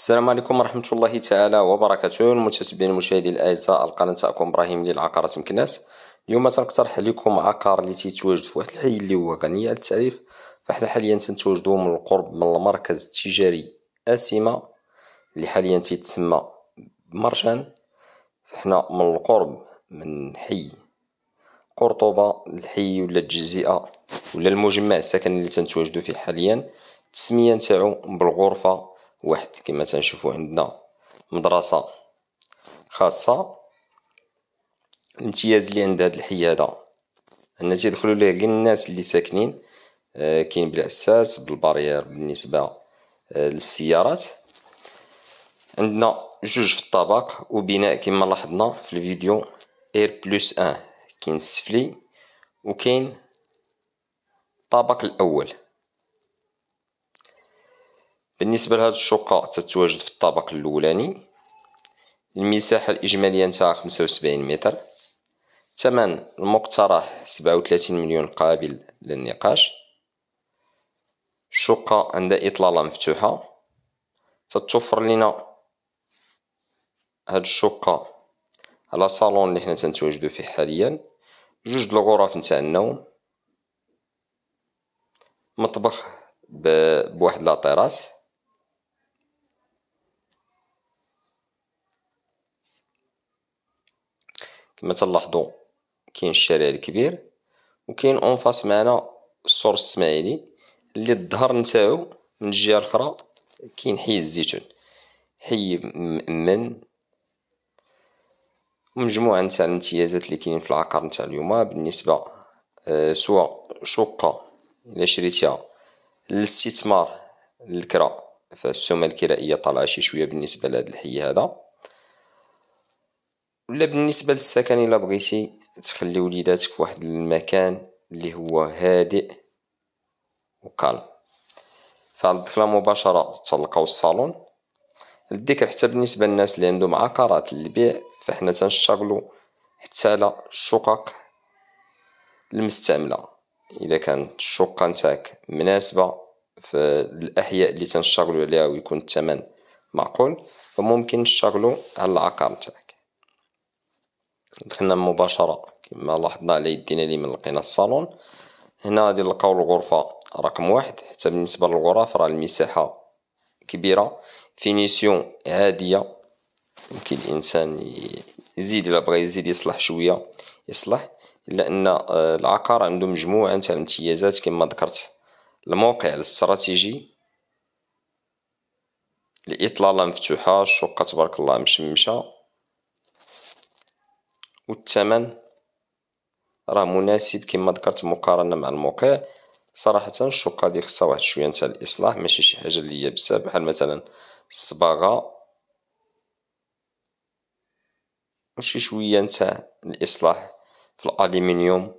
السلام عليكم ورحمة الله تعالى وبركاته المتتبعين المشاهدين الأعزاء القناة تاعكم إبراهيم للعقارات مكناس اليوم سنقترح لكم عقار اللي تيتواجد في واحد الحي اللي هو غني على التعريف فاحنا حاليا تنتواجدو من القرب من المركز التجاري أسيمة اللي حاليا تيتسمى مرجان فاحنا من القرب من حي قرطبة الحي ولا الجزيئة ولا المجمع السكني اللي تنتواجدو فيه حاليا التسمية نتاعو بالغرفة واحد كما تنشوفوا عندنا مدرسه خاصه الامتياز اللي عند هاد الحياده ان تيدخلوا ليه غير الناس اللي ساكنين آه، كاين بالعساس بالبارير بالنسبه آه، للسيارات عندنا جوج في الطبق وبناء كما لاحظنا في الفيديو اير بلس ان كاين السفلي وكاين الطابق الاول بالنسبة لهاد الشقة تتواجد في الطابق الأولاني المساحة الإجمالية نتاعها 75 متر الثمن المقترح 37 مليون قابل للنقاش شقة عندها إطلالة مفتوحة تتوفر لنا هاد الشقة على صالون اللي حنا تنتواجدو فيه حاليا جوج د الغرف نتاع النوم مطبخ بواحد لاطيراس كما تلاحظوا كاين الشارع الكبير وكاين اون فاس معنا السور السماعيلي اللي الظهر نتاعو من الجهه الاخرى كاين حي الزيتون حي مأمن مجموعه نتاع الامتيازات اللي كاينين في العقار نتاع اليوم بالنسبه آه، سواء شقه الا شريتها للاستثمار الكرا فالسومة الكرائيه طالعه شي شويه بالنسبه لهذا الحي هذا ولا بالنسبة للسكن إلا بغيتي تخلي وليداتك فواحد المكان اللي هو هادئ وكالم فعلى الدخلة مباشرة تلقاو الصالون الذكر حتى بالنسبة للناس اللي عندهم عقارات للبيع فحنا تنشتغلو حتى على الشقق المستعملة إذا كانت الشقة نتاعك مناسبة في الأحياء اللي تنشتغلو عليها ويكون الثمن معقول فممكن نشتغلو على العقار نتاعك دخلنا مباشرة كما لاحظنا على يدينا من لقينا الصالون هنا غادي نلقاو الغرفة رقم واحد حتى بالنسبة للغرف راه المساحة كبيرة فينيسيون عادية يمكن الانسان يزيد الا بغى يزيد يصلح شويه يصلح الا ان آه، العقار عنده مجموعه تاع الامتيازات كما ذكرت الموقع الاستراتيجي الاطلاله مفتوحه الشقه تبارك الله مشمشه والثمن راه مناسب كما ذكرت مقارنه مع الموقع صراحه الشوكه دي خصها واحد شويه نتاع الاصلاح ماشي شي حاجه اللي هي بزاف بحال مثلا الصباغه وشي شويه نتاع الاصلاح في الالومنيوم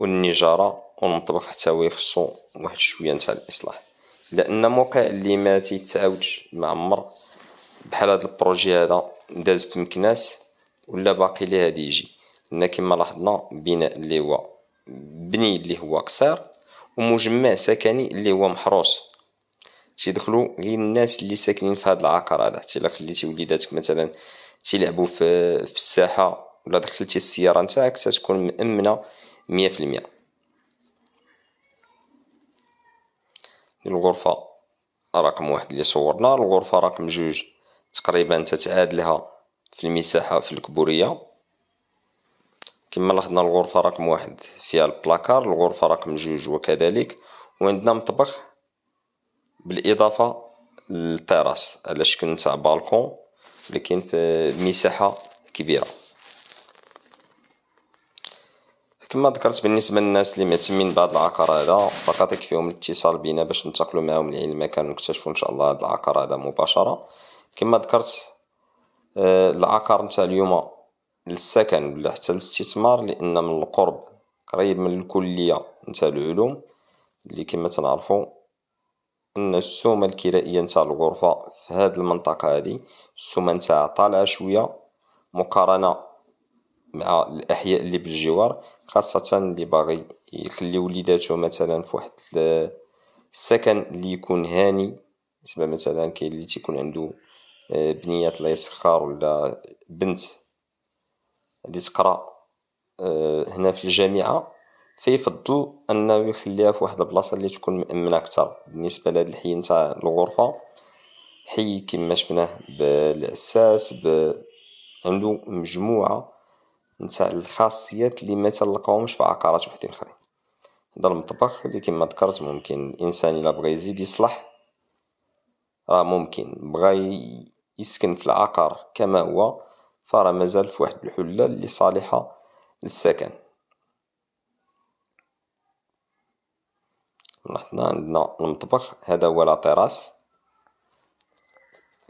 والنجاره والمطبخ حتى هو يخصو واحد شويه نتاع الاصلاح لان موقع اللي ما تيتعاودش معمر بحال هاد البروجي هذا داز في مكناس ولا باقي ليه هادي يجي لأن كيما لاحظنا بناء اللي هو بني اللي هو قصير ومجمع سكني اللي هو محروس تيدخلو غير الناس اللي ساكنين في هاد العقار هذا حتى الا خليتي وليداتك مثلا تيلعبوا في, في الساحه ولا دخلتي السياره نتاعك تتكون مامنه مية في الغرفة رقم واحد اللي صورنا الغرفة رقم جوج تقريبا تتعادلها في المساحة في الكبورية كما لاحظنا الغرفة رقم واحد فيها البلاكار الغرفة رقم جوج وكذلك وعندنا مطبخ بالإضافة للتراس على شكل نتاع بالكون لكن في مساحة كبيرة كما ذكرت بالنسبة للناس اللي مهتمين بهذا العقار هذا فقط يكفيهم الاتصال بنا باش ننتقلوا معاهم لعين المكان ونكتشفوا إن شاء الله هذا العقار هذا مباشرة كما ذكرت العقار نتاع اليوم للسكن ولا حتى للإستثمار لأن من القرب قريب من الكلية نتاع العلوم اللي كما تنعرفو أن السومة الكرائية نتاع الغرفة في هاد المنطقة هادي السومة نتاعها طالعة شوية مقارنة مع الأحياء اللي بالجوار خاصة اللي باغي يخلي وليداتو مثلا في واحد السكن اللي يكون هاني مثلا كاين اللي تيكون عندو. بنيات الله يسخر ولا بنت اللي تقرا آه، هنا في الجامعة فيفضل أنه يخليها في واحد البلاصة اللي تكون مأمنة أكثر بالنسبة لهاد الحي نتاع الغرفة حي كما شفناه بالعساس ب... عنده مجموعة نتاع الخاصيات اللي ما تلقاهمش في عقارات وحدين اخرين هذا المطبخ اللي كما ذكرت ممكن الانسان الا بغى يزيد يصلح راه ممكن بغى ي... يسكن في العقار كما هو فراه مازال في واحد الحلة اللي صالحة للسكن رحنا عندنا المطبخ هذا هو لاطيراس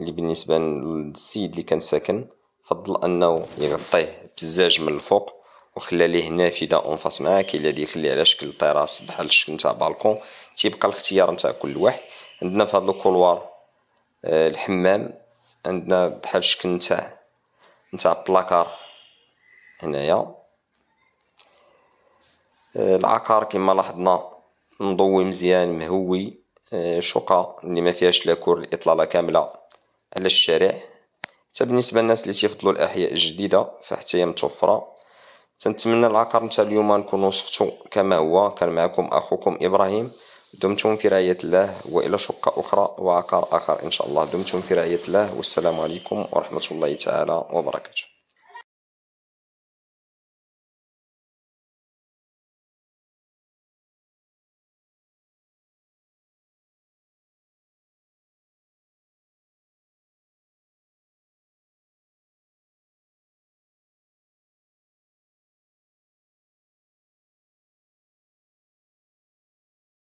اللي بالنسبة للسيد اللي كان ساكن فضل انه يغطيه بزاج من الفوق وخلى ليه نافذه اون فاس معاه كاين اللي يخليه على شكل طراس بحال الشكل نتاع بالكون تيبقى الاختيار نتاع كل واحد عندنا في هذا الكولوار آه، الحمام عندنا بحال الشكل نتاع نتاع بلاكار هنايا آه، العقار كما لاحظنا مضوي مزيان مهوي آه، شقة اللي ما فيهاش لا كور الاطلاله كامله على الشارع حتى بالنسبه للناس اللي تيفضلوا الاحياء الجديده فحتى هي متوفره تنتمنى العقار نتاع اليوم نكون وصفتو كما هو كان معكم اخوكم ابراهيم دمتم في رعاية الله وإلى شقة أخرى وعقار آخر إن شاء الله دمتم في رعاية الله والسلام عليكم ورحمة الله تعالى وبركاته